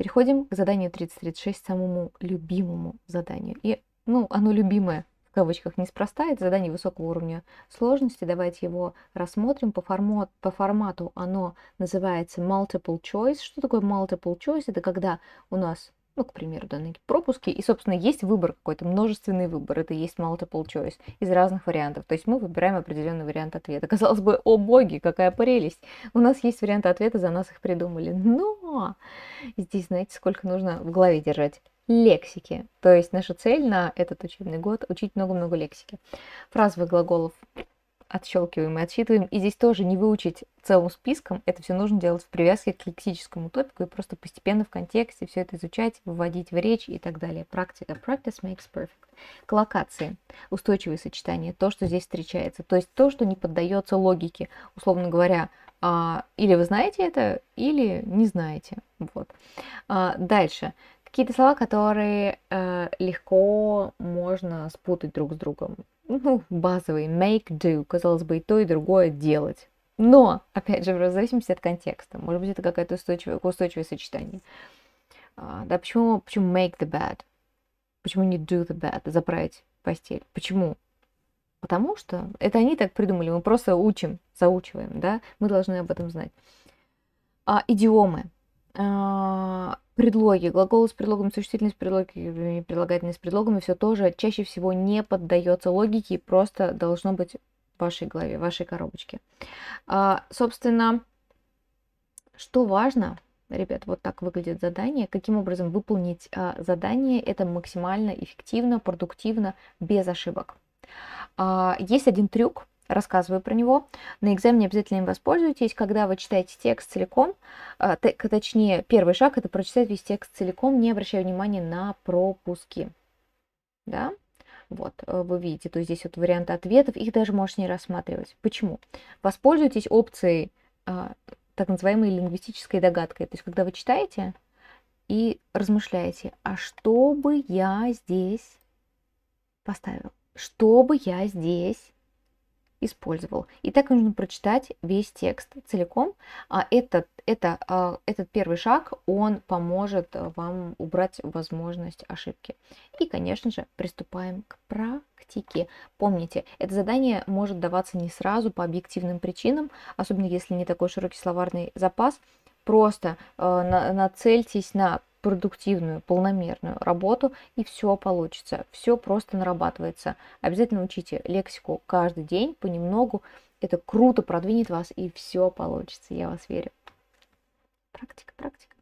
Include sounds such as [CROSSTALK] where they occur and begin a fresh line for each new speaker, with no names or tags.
Переходим к заданию 3036, самому любимому заданию. И, ну, оно любимое, в кавычках, неспроста. Это задание высокого уровня сложности. Давайте его рассмотрим. По, формат, по формату оно называется multiple choice. Что такое multiple choice? Это когда у нас ну, к примеру, данные пропуски, и, собственно, есть выбор какой-то, множественный выбор, это есть multiple choice из разных вариантов, то есть мы выбираем определенный вариант ответа. [LAUGHS] Казалось бы, о боги, какая прелесть, у нас есть варианты ответа, за нас их придумали, но здесь, знаете, сколько нужно в голове держать лексики. То есть наша цель на этот учебный год – учить много-много лексики. Фразовых глаголов отщелкиваем и отсчитываем. И здесь тоже не выучить целым списком, это все нужно делать в привязке к лексическому топику и просто постепенно в контексте все это изучать, выводить в речь и так далее. Практика. Practice makes perfect. К локации. Устойчивые сочетания. То, что здесь встречается. То есть то, что не поддается логике. Условно говоря, а, или вы знаете это, или не знаете. Вот. А, дальше какие-то слова, которые э, легко можно спутать друг с другом. Ну, базовый make, do, казалось бы, и то, и другое делать. Но, опять же, в зависимости от контекста. Может быть, это какое-то устойчивое, устойчивое сочетание. А, да, почему, почему make the bed? Почему не do the bed, а заправить постель? Почему? Потому что это они так придумали, мы просто учим, заучиваем, да, мы должны об этом знать. А, идиомы а, предлоги, глаголы с предлогом, существительные с предлогами, прилагательные с предлогами, все тоже чаще всего не поддается логике, просто должно быть в вашей голове, в вашей коробочке. А, собственно, что важно, ребят, вот так выглядит задание, каким образом выполнить а, задание, это максимально эффективно, продуктивно, без ошибок. А, есть один трюк, рассказываю про него. На экзамене обязательно им воспользуйтесь. Когда вы читаете текст целиком, а, точнее, первый шаг – это прочитать весь текст целиком, не обращая внимания на пропуски. Да? Вот, э, вы видите, то здесь вот варианты ответов, их даже можете не рассматривать. Почему? Воспользуйтесь опцией а, так называемой лингвистической догадкой. То есть, когда вы читаете и размышляете, а что бы я здесь поставил? Что бы я здесь использовал. И так нужно прочитать весь текст целиком. а Этот, это, а, этот первый шаг, он поможет вам убрать возможность ошибки. И, конечно же, приступаем к практике. Помните, это задание может даваться не сразу по объективным причинам, особенно если не такой широкий словарный запас. Просто э, на, нацельтесь на продуктивную, полномерную работу, и все получится, все просто нарабатывается. Обязательно учите лексику каждый день понемногу, это круто продвинет вас, и все получится, я вас верю. Практика, практика.